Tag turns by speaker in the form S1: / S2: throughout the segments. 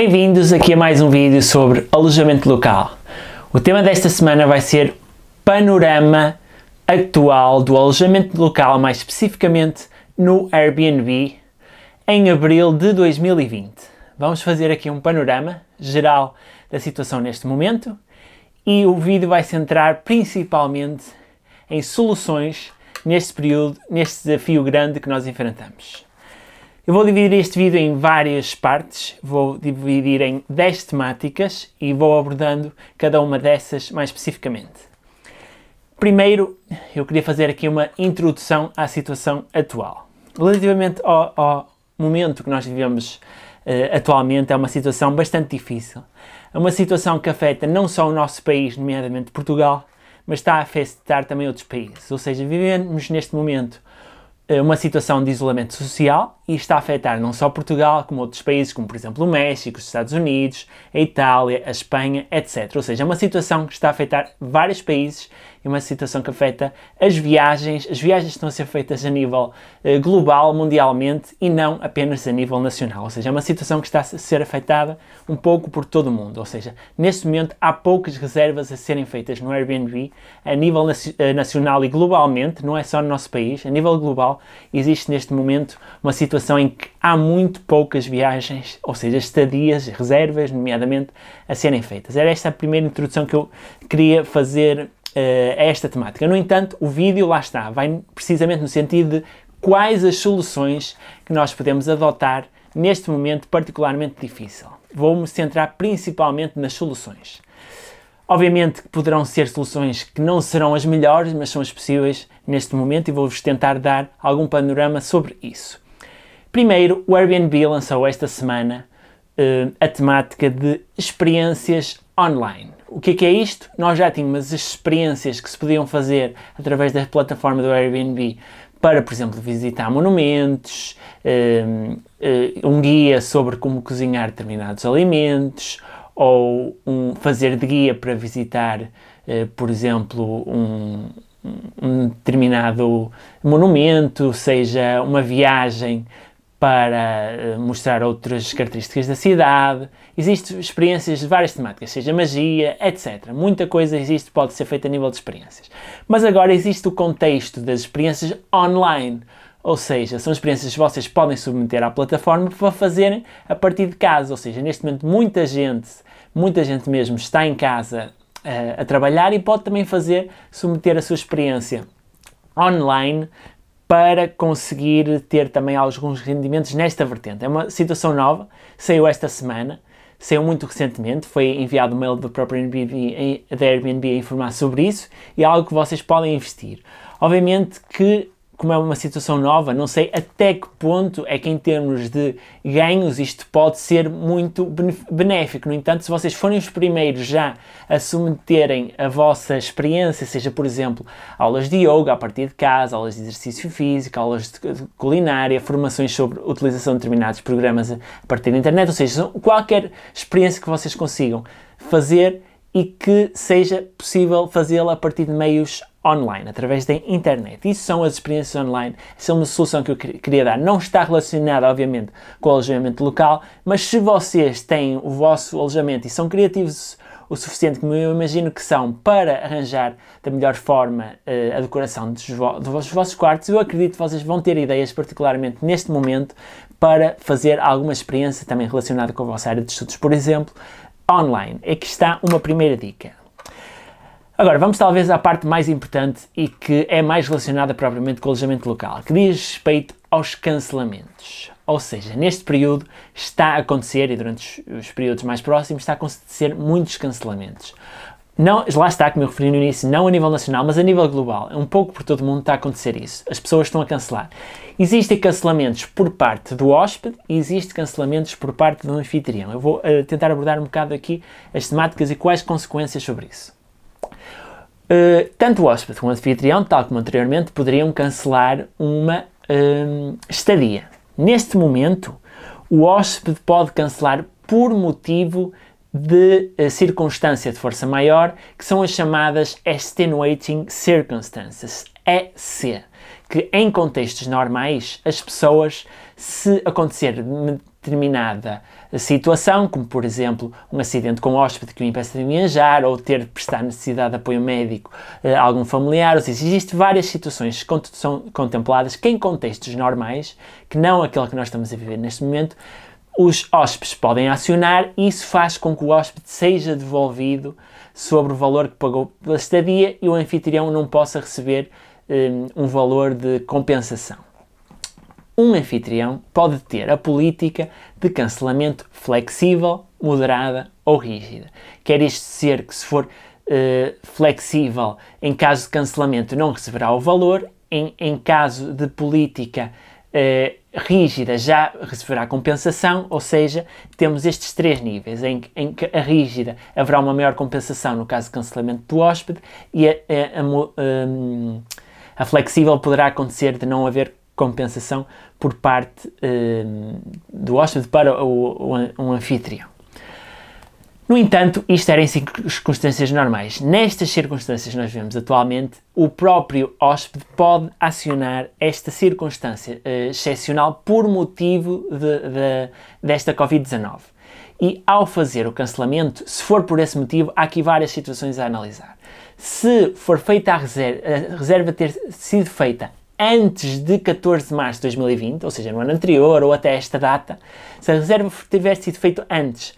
S1: Bem-vindos aqui a mais um vídeo sobre alojamento local. O tema desta semana vai ser panorama atual do alojamento local, mais especificamente no Airbnb, em abril de 2020. Vamos fazer aqui um panorama geral da situação neste momento e o vídeo vai centrar principalmente em soluções neste período, neste desafio grande que nós enfrentamos. Eu vou dividir este vídeo em várias partes, vou dividir em 10 temáticas e vou abordando cada uma dessas mais especificamente. Primeiro, eu queria fazer aqui uma introdução à situação atual. Relativamente ao, ao momento que nós vivemos uh, atualmente, é uma situação bastante difícil. É uma situação que afeta não só o nosso país, nomeadamente Portugal, mas está a afetar também outros países. Ou seja, vivemos neste momento eh, uma situação de isolamento social e está a afetar não só Portugal, como outros países, como por exemplo o México, os Estados Unidos, a Itália, a Espanha, etc. Ou seja, é uma situação que está a afetar vários países e uma situação que afeta as viagens. As viagens estão a ser feitas a nível eh, global, mundialmente, e não apenas a nível nacional. Ou seja, é uma situação que está a ser afetada um pouco por todo o mundo. Ou seja, neste momento há poucas reservas a serem feitas no Airbnb a nível eh, nacional e globalmente, não é só no nosso país, a nível global existe neste momento uma situação em que há muito poucas viagens, ou seja, estadias, reservas, nomeadamente, a serem feitas. Era esta a primeira introdução que eu queria fazer eh, a esta temática. No entanto, o vídeo, lá está, vai precisamente no sentido de quais as soluções que nós podemos adotar neste momento particularmente difícil. Vou-me centrar principalmente nas soluções. Obviamente que poderão ser soluções que não serão as melhores, mas são as possíveis neste momento e vou-vos tentar dar algum panorama sobre isso. Primeiro, o Airbnb lançou esta semana uh, a temática de experiências online. O que é, que é isto? Nós já tínhamos experiências que se podiam fazer através da plataforma do Airbnb para, por exemplo, visitar monumentos, hum, hum, um guia sobre como cozinhar determinados alimentos, ou um, fazer de guia para visitar, eh, por exemplo, um, um determinado monumento, seja uma viagem para eh, mostrar outras características da cidade. Existem experiências de várias temáticas, seja magia, etc. Muita coisa existe, pode ser feita a nível de experiências. Mas agora existe o contexto das experiências online. Ou seja, são experiências que vocês podem submeter à plataforma para fazerem a partir de casa. Ou seja, neste momento muita gente, muita gente mesmo está em casa uh, a trabalhar e pode também fazer submeter a sua experiência online para conseguir ter também alguns rendimentos nesta vertente. É uma situação nova, saiu esta semana, saiu muito recentemente, foi enviado um mail do próprio Airbnb, da Airbnb a informar sobre isso e é algo que vocês podem investir. Obviamente que como é uma situação nova, não sei até que ponto é que, em termos de ganhos, isto pode ser muito benéfico. No entanto, se vocês forem os primeiros já a submeterem a vossa experiência, seja por exemplo aulas de yoga a partir de casa, aulas de exercício físico, aulas de culinária, formações sobre utilização de determinados programas a partir da internet, ou seja, qualquer experiência que vocês consigam fazer e que seja possível fazê-la a partir de meios online, através da internet. Isso são as experiências online. isso é uma solução que eu queria dar. Não está relacionada, obviamente, com o alojamento local, mas se vocês têm o vosso alojamento e são criativos o suficiente, como eu imagino que são, para arranjar da melhor forma uh, a decoração dos, vo dos vossos quartos, eu acredito que vocês vão ter ideias, particularmente neste momento, para fazer alguma experiência também relacionada com a vossa área de estudos, por exemplo, online. Aqui é está uma primeira dica. Agora, vamos talvez à parte mais importante e que é mais relacionada propriamente com o alojamento local, que diz respeito aos cancelamentos. Ou seja, neste período está a acontecer, e durante os, os períodos mais próximos, está a acontecer muitos cancelamentos. Não, lá está que me referi no início, não a nível nacional, mas a nível global. É um pouco por todo o mundo está a acontecer isso. As pessoas estão a cancelar. Existem cancelamentos por parte do hóspede e existem cancelamentos por parte do anfitrião. Eu vou uh, tentar abordar um bocado aqui as temáticas e quais consequências sobre isso. Uh, tanto o hóspede como o anfitrião, tal como anteriormente, poderiam cancelar uma uh, estadia. Neste momento, o hóspede pode cancelar por motivo de de eh, circunstância de força maior, que são as chamadas extenuating circumstances, EC, que em contextos normais as pessoas, se acontecer determinada situação, como por exemplo um acidente com um hóspede que o impeça de viajar, ou ter de prestar necessidade de apoio médico eh, a algum familiar, ou seja, existem várias situações que são contempladas que em contextos normais, que não aquele que nós estamos a viver neste momento, os hóspedes podem acionar e isso faz com que o hóspede seja devolvido sobre o valor que pagou pela estadia e o anfitrião não possa receber hum, um, valor de compensação. Um anfitrião pode ter a política de cancelamento flexível, moderada ou rígida. Quer isto ser que, se for uh, flexível, em caso de cancelamento não receberá o valor, em, em caso de política eh, rígida já receberá compensação, ou seja, temos estes três níveis, em, em, que a rígida haverá uma maior compensação no caso de cancelamento do hóspede e a, a, a, hum, a flexível poderá acontecer de não haver compensação por parte um, do hóspede para o, o, anfitrião. No entanto, isto era em circunstâncias normais. Nestas circunstâncias que nós vemos atualmente, o próprio hóspede pode acionar esta circunstância uh, excepcional por motivo de, de, desta Covid-19. E ao fazer o cancelamento, se for por esse motivo, há aqui várias situações a analisar. Se for feita a reserva, a reserva ter sido feita antes de 14 de março de 2020, ou seja, no ano anterior ou até esta data, se a reserva tiver sido feita antes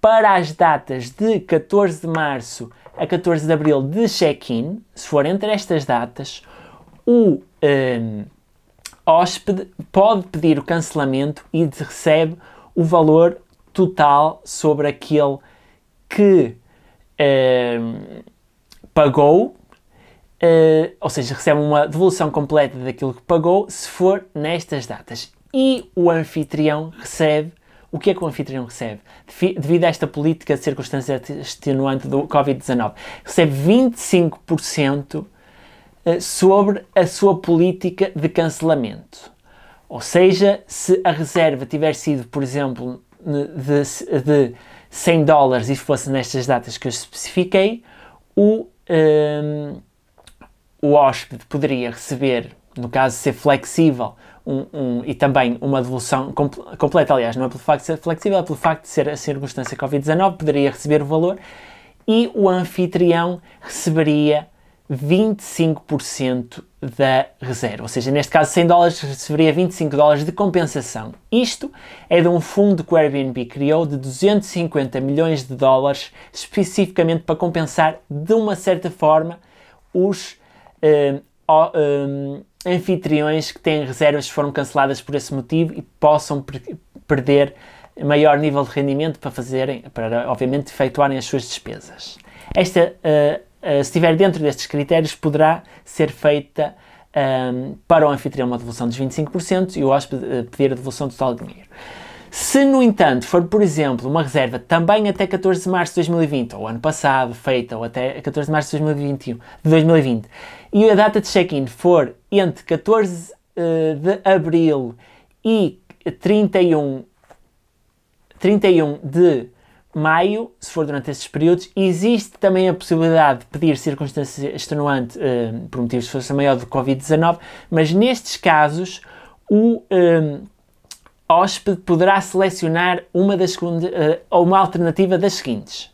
S1: para as datas de 14 de março a 14 de abril de check-in, se for entre estas datas, o um, hóspede pode pedir o cancelamento e recebe o valor total sobre aquele que um, pagou, uh, ou seja, recebe uma devolução completa daquilo que pagou, se for nestas datas. E o anfitrião recebe o que é que o anfitrião recebe? Devido a esta política de circunstância extenuante do Covid-19, recebe 25% eh, sobre a sua política de cancelamento. Ou seja, se a reserva tiver sido, por exemplo, de, de 100 dólares e fosse nestas datas que eu especifiquei, o, um, ehm, o hóspede poderia receber, no caso ser flexível, um, um, e também uma devolução comp completa, aliás, não é pelo facto de ser flexível, é pelo facto de ser a circunstância Covid-19, poderia receber o valor e o anfitrião receberia 25% da reserva. Ou seja, neste caso, 100 dólares receberia 25 dólares de compensação. Isto é de um fundo que o Airbnb criou de 250 milhões de dólares especificamente para compensar, de uma certa forma, os eh, um, anfitriões que têm reservas que foram canceladas por esse motivo e possam per perder maior nível de rendimento para fazerem, para obviamente efetuarem as suas despesas. Esta, uh, uh, se estiver dentro destes critérios, poderá ser feita um, para o anfitrião uma devolução dos 25% e o hóspede uh, pedir a devolução total de dinheiro. Se, no entanto, for, por exemplo, uma reserva também até 14 de março de 2020, ou ano passado, feita, ou até 14 de março de 2021, de 2020 e a data de check-in for entre 14 eh, de abril e 31, 31 de maio, se for durante estes períodos, existe também a possibilidade de pedir circunstância extenuante eh, por motivos de força maior do Covid-19, mas nestes casos o eh, hóspede poderá selecionar uma das eh, ou uma alternativa das seguintes.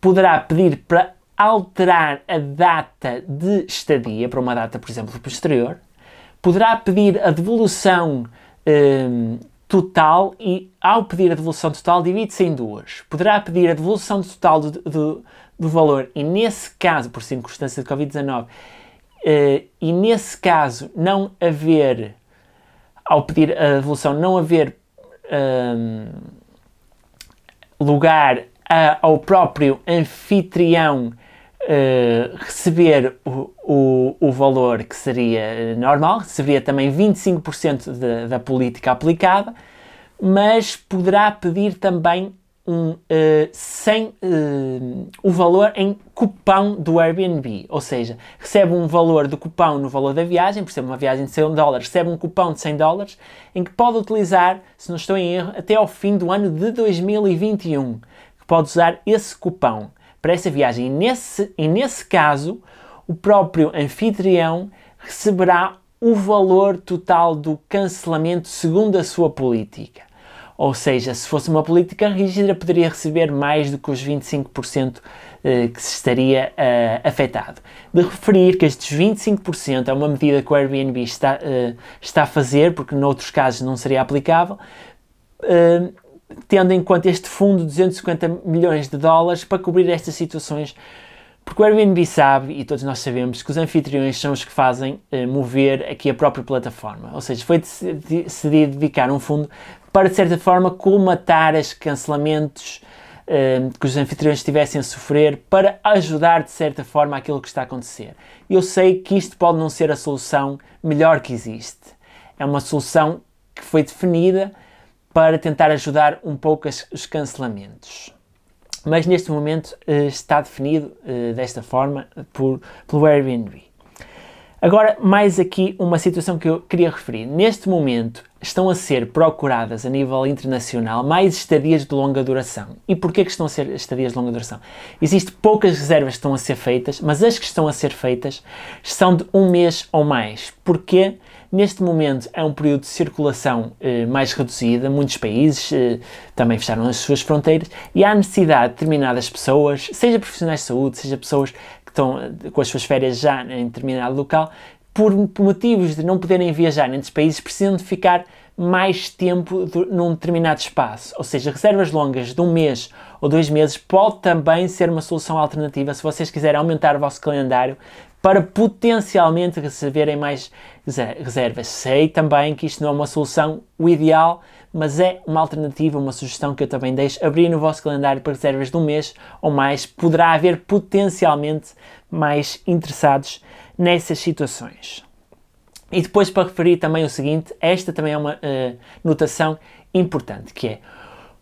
S1: Poderá pedir para alterar a data de estadia para uma data, por exemplo, posterior, poderá pedir a devolução um, total e, ao pedir a devolução total, divide-se em duas. Poderá pedir a devolução total do, do, do valor e, nesse caso, por circunstância de Covid-19, uh, e nesse caso não haver, ao pedir a devolução, não haver um, lugar a, ao próprio anfitrião eh, receber o, o, o, valor que seria normal, receberia também 25% de, da política aplicada, mas poderá pedir também um, uh, eh, sem uh, eh, o valor em cupão do Airbnb, ou seja, recebe um valor do cupão no valor da viagem, por exemplo, uma viagem de 100 dólares, recebe um cupão de 100 dólares, em que pode utilizar, se não estou em erro, até ao fim do ano de 2021, que pode usar esse cupão para essa viagem. E nesse, e nesse caso, o próprio anfitrião receberá o valor total do cancelamento segundo a sua política. Ou seja, se fosse uma política rígida, poderia receber mais do que os 25% eh, que se estaria uh, afetado. De referir que estes 25% é uma medida que o Airbnb está, uh, está a fazer, porque noutros casos não seria aplicável, uh, tendo em conta este fundo de 250 milhões de dólares para cobrir estas situações, porque o Airbnb sabe, e todos nós sabemos, que os anfitriões são os que fazem eh, mover aqui a própria plataforma. Ou seja, foi decidido dedicar um fundo para, de certa forma, colmatar os cancelamentos eh, que os anfitriões estivessem a sofrer, para ajudar, de certa forma, aquilo que está a acontecer. Eu sei que isto pode não ser a solução melhor que existe. É uma solução que foi definida para tentar ajudar um pouco os cancelamentos. Mas neste momento eh, está definido eh, desta forma por, pelo Airbnb. Agora, mais aqui uma situação que eu queria referir. Neste momento, estão a ser procuradas a nível internacional mais estadias de longa duração. E porquê que estão a ser estadias de longa duração? Existem poucas reservas que estão a ser feitas, mas as que estão a ser feitas são de um mês ou mais. Porquê? Neste momento é um período de circulação eh, mais reduzida, muitos países eh, também fecharam as suas fronteiras e há necessidade de determinadas pessoas, seja profissionais de saúde, seja pessoas estão com as suas férias já em determinado local, por motivos de não poderem viajar entre os países, precisam de ficar mais tempo num determinado espaço. Ou seja, reservas longas de um mês ou dois meses pode também ser uma solução alternativa se vocês quiserem aumentar o vosso calendário para potencialmente receberem mais reservas. Sei também que isto não é uma solução o ideal, mas é uma alternativa, uma sugestão que eu também deixo. Abrir no vosso calendário para reservas de um mês ou mais, poderá haver potencialmente mais interessados nessas situações. E depois para referir também o seguinte, esta também é uma uh, notação importante, que é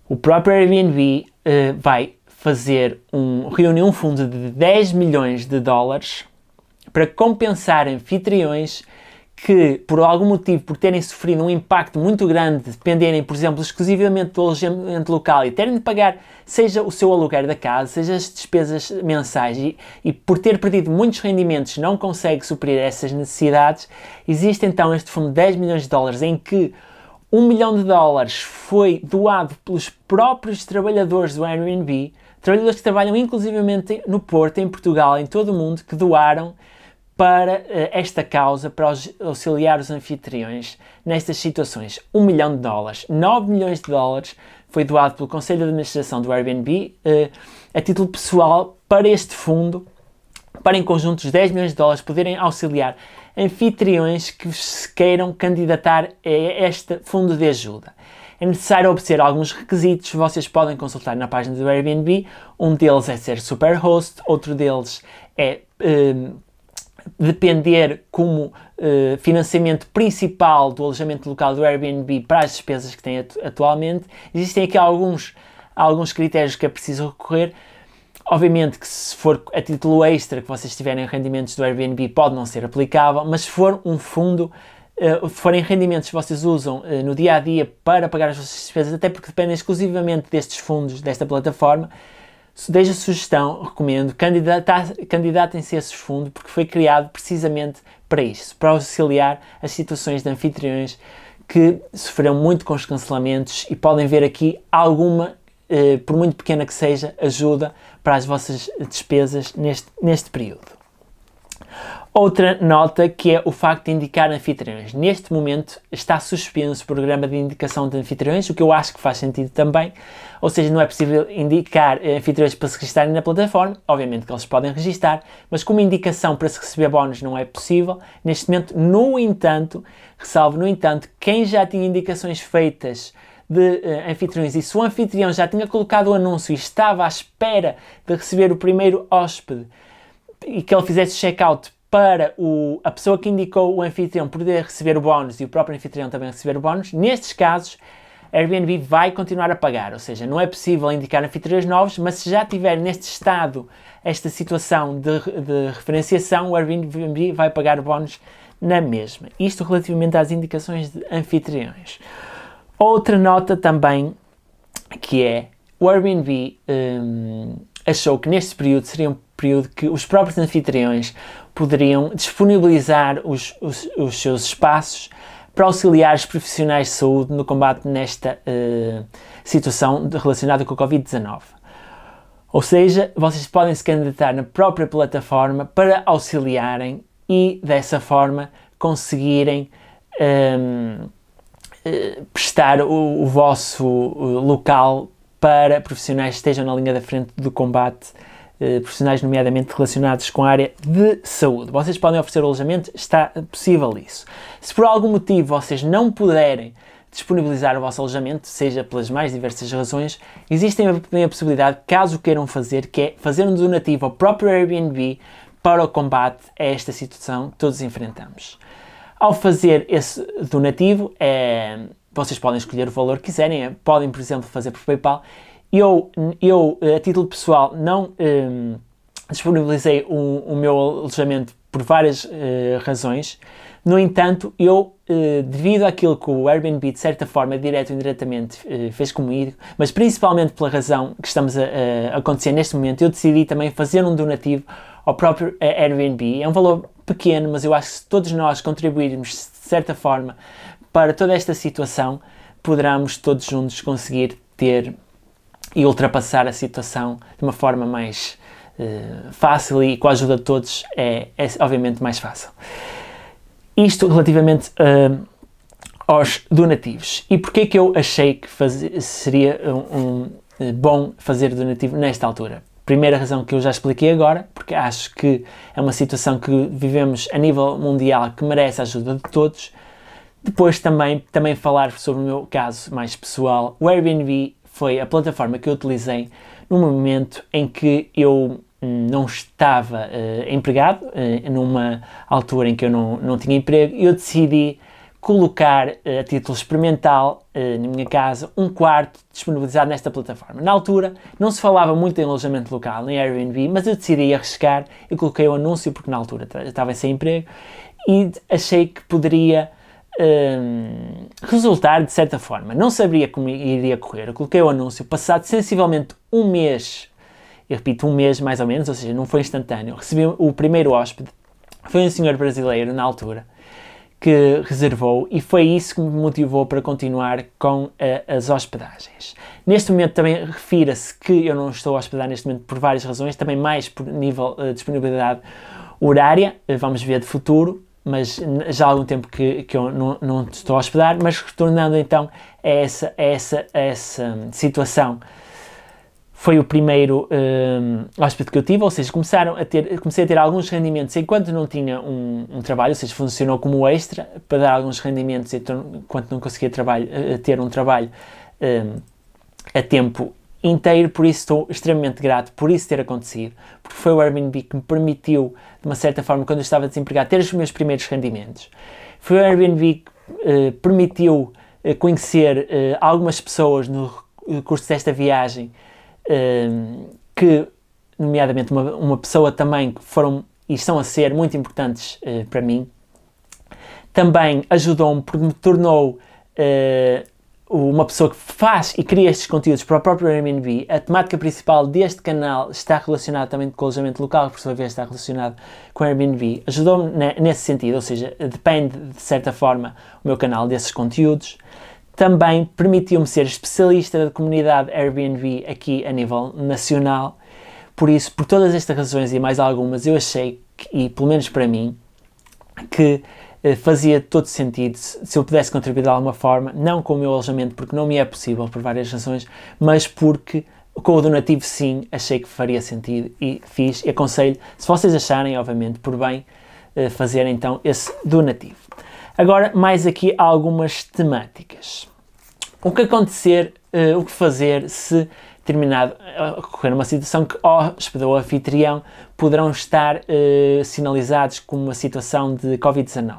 S1: o próprio Airbnb eh, vai fazer um, reunir um fundo de 10 milhões de dólares para compensar anfitriões que, por algum motivo, por terem sofrido um impacto muito grande, dependerem, por exemplo, exclusivamente do alojamento local e terem de pagar, seja o seu aluguer da casa, seja as despesas mensais, e, e por ter perdido muitos rendimentos não consegue suprir essas necessidades, existe então este fundo de 10 milhões de dólares em que um milhão de dólares foi doado pelos próprios trabalhadores do Airbnb, trabalhadores que trabalham inclusivamente no Porto, em Portugal, em todo o mundo, que doaram para uh, esta causa, para auxiliar os anfitriões nestas situações. Um milhão de dólares. 9 milhões de dólares foi doado pelo Conselho de Administração do Airbnb uh, a título pessoal para este fundo para em conjuntos 10 milhões de dólares poderem auxiliar anfitriões que se queiram candidatar a este fundo de ajuda. É necessário obter alguns requisitos, vocês podem consultar na página do Airbnb. Um deles é ser superhost, outro deles é um, depender como uh, financiamento principal do alojamento local do Airbnb para as despesas que tem atu atualmente. Existem aqui alguns, alguns critérios que é preciso recorrer, Obviamente que se for a título extra que vocês tiverem rendimentos do Airbnb pode não ser aplicável, mas se for um fundo, uh, forem rendimentos que vocês usam uh, no dia a dia para pagar as vossas despesas, até porque dependem exclusivamente destes fundos, desta plataforma, desde a sugestão, recomendo, candidatem-se a esse fundo porque foi criado precisamente para isso, para auxiliar as situações de anfitriões que sofreram muito com os cancelamentos e podem ver aqui alguma eh, por muito pequena que seja, ajuda para as vossas despesas neste, neste período. Outra nota que é o facto de indicar anfitriões. Neste momento está suspenso o programa de indicação de anfitriões, o que eu acho que faz sentido também. Ou seja, não é possível indicar eh, anfitriões para se registarem na plataforma. Obviamente que eles podem registar, mas como indicação para se receber bónus não é possível. Neste momento, no entanto, ressalvo, no entanto, quem já tinha indicações feitas de uh, anfitriões e se o anfitrião já tinha colocado o anúncio e estava à espera de receber o primeiro hóspede e que ele fizesse check-out para o, a pessoa que indicou o anfitrião poder receber o bónus e o próprio anfitrião também receber o bónus, nestes casos a Airbnb vai continuar a pagar, ou seja, não é possível indicar anfitriões novos, mas se já tiver neste estado esta situação de, de referenciação, o Airbnb vai pagar o bónus na mesma. Isto relativamente às indicações de anfitriões. Outra nota também que é o Airbnb um, achou que neste período seria um período que os próprios anfitriões poderiam disponibilizar os, os, os seus espaços para auxiliar os profissionais de saúde no combate nesta uh, situação relacionada com a Covid-19. Ou seja, vocês podem se candidatar na própria plataforma para auxiliarem e dessa forma conseguirem um, eh, prestar o, o vosso eh, local para profissionais que estejam na linha da frente do combate eh, profissionais, nomeadamente relacionados com a área de saúde. Vocês podem oferecer alojamento, está possível isso. Se por algum motivo vocês não puderem disponibilizar o vosso alojamento, seja pelas mais diversas razões, existem também a possibilidade, caso queiram fazer, que é fazer um donativo ao próprio Airbnb para o combate a esta situação que todos enfrentamos. Ao fazer esse donativo, é, vocês podem escolher o valor que quiserem, é, podem, por exemplo, fazer por PayPal. Eu, eu eh, a título pessoal, não um, ehm, disponibilizei o, o meu alojamento por várias uh, razões. No entanto, eu, eh, devido àquilo que o Airbnb, de certa forma, direto ou indiretamente, eh, fez comigo, mas principalmente pela razão que estamos a, acontecer neste momento, eu decidi também fazer um donativo ao próprio eh, Airbnb. É um valor pequeno, mas eu acho que se todos nós contribuirmos, de certa forma, para toda esta situação, poderemos todos juntos conseguir ter e ultrapassar a situação de uma forma mais uh, fácil e com a ajuda de todos é, é obviamente mais fácil. Isto relativamente uh, aos donativos. E porquê que eu achei que faz, seria um, um, eh, bom fazer donativo nesta altura? Primeira razão que eu já expliquei agora, porque acho que é uma situação que vivemos a nível mundial que merece a ajuda de todos. Depois também, também falar sobre o meu caso mais pessoal. O Airbnb foi a plataforma que eu utilizei no momento em que eu não estava uh, empregado, uh, numa altura em que eu não, não tinha emprego, eu decidi colocar uh, a título experimental, na minha casa, um quarto disponibilizado nesta plataforma. Na altura não se falava muito em alojamento local, nem Airbnb, mas eu decidi arriscar e coloquei o anúncio porque na altura estava sem emprego e achei que poderia um, ehm, resultar de certa forma. Não sabia como iria correr. Eu coloquei o anúncio, passado sensivelmente um mês eu repito, um mês mais ou menos, ou seja, não foi instantâneo. Recebi o primeiro hóspede, foi um senhor brasileiro na altura, que reservou e foi isso que me motivou para continuar com a, eh, as hospedagens. Neste momento também refira-se que eu não estou a hospedar neste momento por várias razões, também mais por nível eh, de disponibilidade horária, eh, vamos ver de futuro, mas já há algum tempo que, que eu não, não estou a hospedar, mas retornando então a essa, a essa, a essa hum, situação foi o primeiro um, hóspede que eu tive, ou seja, começaram a ter, comecei a ter alguns rendimentos enquanto não tinha um, um trabalho, ou seja, funcionou como extra para dar alguns rendimentos enquanto não conseguia trabalho, eh, eh, ter um trabalho um, a tempo inteiro, por isso estou extremamente grato por isso ter acontecido, porque foi o Airbnb que me permitiu, de uma certa forma, quando eu estava desempregado, ter os meus primeiros rendimentos. Foi o Airbnb que uh, permitiu uh, conhecer uh, algumas pessoas no curso desta viagem Ehm, que, nomeadamente, uma, uma pessoa também que foram e estão a ser muito importantes eh, para mim, também ajudou-me porque me tornou eh, uma pessoa que faz e cria estes conteúdos para o próprio Airbnb, a temática principal deste canal está relacionada também com o alojamento local, por sua vez está relacionado com o Airbnb. Ajudou-me nesse sentido, ou seja, depende de certa forma o meu canal desses conteúdos também permitiu-me ser especialista da comunidade Airbnb aqui a nível nacional. Por isso, por todas estas razões e mais algumas, eu achei, que, e pelo menos para mim, que eh, fazia todo sentido se eu pudesse contribuir de alguma forma, não com o meu alojamento, porque não me é possível por várias razões, mas porque com o donativo sim, achei que faria sentido e fiz e aconselho, se vocês acharem, obviamente, por bem, fazerem eh, fazer então esse donativo. Agora, mais aqui algumas temáticas. O que acontecer, uh, o que fazer se terminado eh, ocorrer uma situação que hóspede ou anfitrião poderão estar uh, sinalizados como uma situação de Covid-19.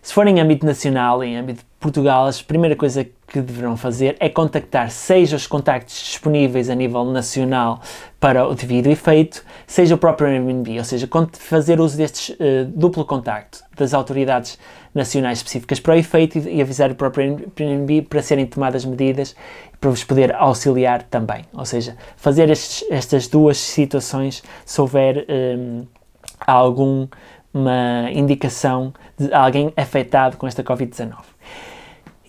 S1: Se for em âmbito nacional, em âmbito de Portugal, a primeira coisa que que deverão fazer é contactar seja os contactos disponíveis a nível nacional para o devido efeito, seja o próprio Airbnb, ou seja, fazer uso destes uh, duplo contacto das autoridades nacionais específicas para o efeito e, e avisar o próprio Airbnb para serem tomadas medidas para vos poder auxiliar também. Ou seja, fazer estes, estas duas situações se houver um, ehm, alguma indicação de alguém afetado com esta Covid-19.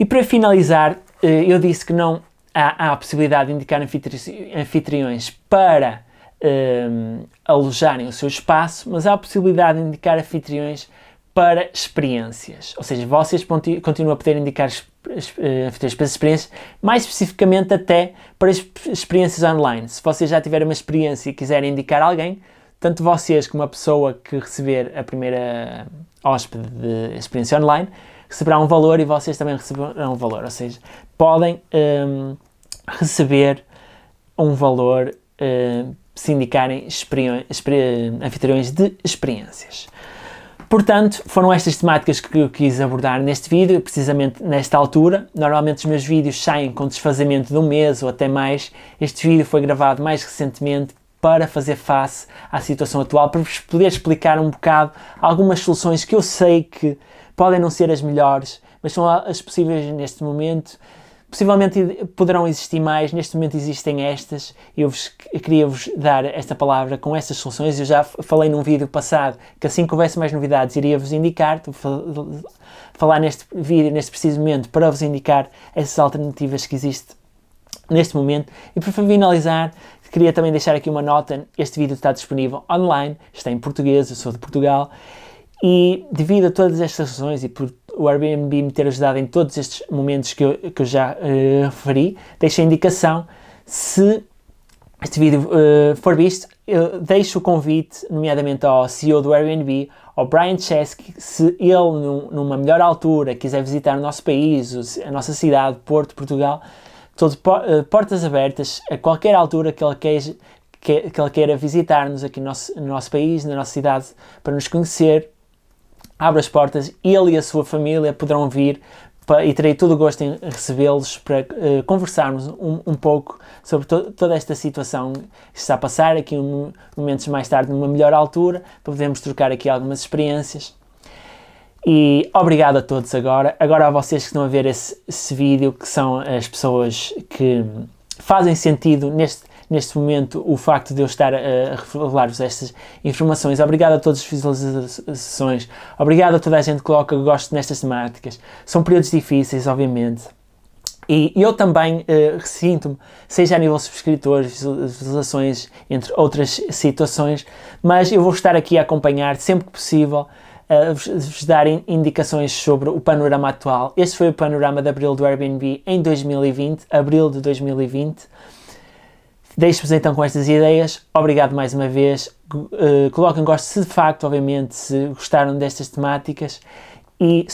S1: E para finalizar, eh, eu disse que não há, há a possibilidade de indicar anfitri anfitriões para um, ehm, alojarem o seu espaço, mas há a possibilidade de indicar anfitriões para experiências. Ou seja, vocês continuam a poder indicar eh, anfitriões para experiências, mais especificamente até para experiências online. Se vocês já tiverem uma experiência e quiserem indicar alguém, tanto vocês como a pessoa que receber a primeira hóspede de experiência online receberá um valor e vocês também receberão um valor. Ou seja, podem um, receber um valor um, se indicarem anfitriões de experiências. Portanto, foram estas temáticas que eu quis abordar neste vídeo, precisamente nesta altura. Normalmente os meus vídeos saem com desfazimento de um mês ou até mais. Este vídeo foi gravado mais recentemente para fazer face à situação atual, para vos poder explicar um bocado algumas soluções que eu sei que podem não ser as melhores, mas são as possíveis neste momento. Possivelmente poderão existir mais, neste momento existem estas. Eu vos, eu queria vos dar esta palavra com estas soluções. Eu já falei num vídeo passado que assim que houvesse mais novidades iria vos indicar, vou falar neste vídeo, neste preciso momento, para vos indicar essas alternativas que existem neste momento. E para finalizar, queria também deixar aqui uma nota: este vídeo está disponível online, está em português, eu sou de Portugal. E devido a todas estas razões e por o Airbnb me ter ajudado em todos estes momentos que eu, que eu já uh, referi, deixo a indicação se este vídeo uh, for visto, eu deixo o convite, nomeadamente ao CEO do Airbnb, ao Brian Chesky, se ele, num, numa melhor altura, quiser visitar o nosso país, a nossa cidade, Porto, Portugal, todo, uh, eh, portas abertas a qualquer altura que ele, queja, que, ele queira visitar-nos aqui no nosso, no nosso país, na nossa cidade, para nos conhecer abre as portas, ele e a sua família poderão vir para, e terei todo o gosto em recebê-los para uh, conversarmos um, um, pouco sobre to toda esta situação que está a passar aqui um, momentos mais tarde, numa melhor altura, para podermos trocar aqui algumas experiências. E obrigado a todos agora. Agora a vocês que estão a ver esse, esse vídeo, que são as pessoas que fazem sentido neste, neste momento o facto de eu estar a, revelar-vos estas informações. Obrigado a todas as visualizações, obrigado a toda a gente que coloca gosto nestas temáticas. São períodos difíceis, obviamente. E eu também uh, ressinto-me, seja a nível de subscritores, visualizações, entre outras situações, mas eu vou estar aqui a acompanhar sempre que possível, uh, vos, vos darem indicações sobre o panorama atual. Este foi o panorama de abril do Airbnb em 2020, abril de 2020. Deixo-vos então com estas ideias. Obrigado mais uma vez. Uh, coloquem gosto se de facto, obviamente, se gostaram destas temáticas e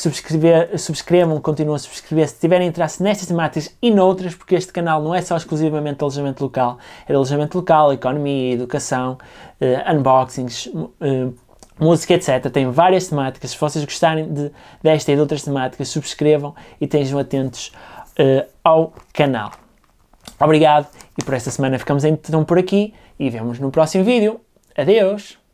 S1: subscrevam, continuam a subscrever se tiverem interesse nestas temáticas e noutras, porque este canal não é só exclusivamente de alojamento local, é de alojamento local, economia, educação, uh, unboxings, uh, música, etc. Tem várias temáticas. Se vocês gostarem de, desta e de outras temáticas, subscrevam e estejam atentos uh, ao canal. Obrigado e por esta semana ficamos então por aqui e vemos no próximo vídeo. Adeus!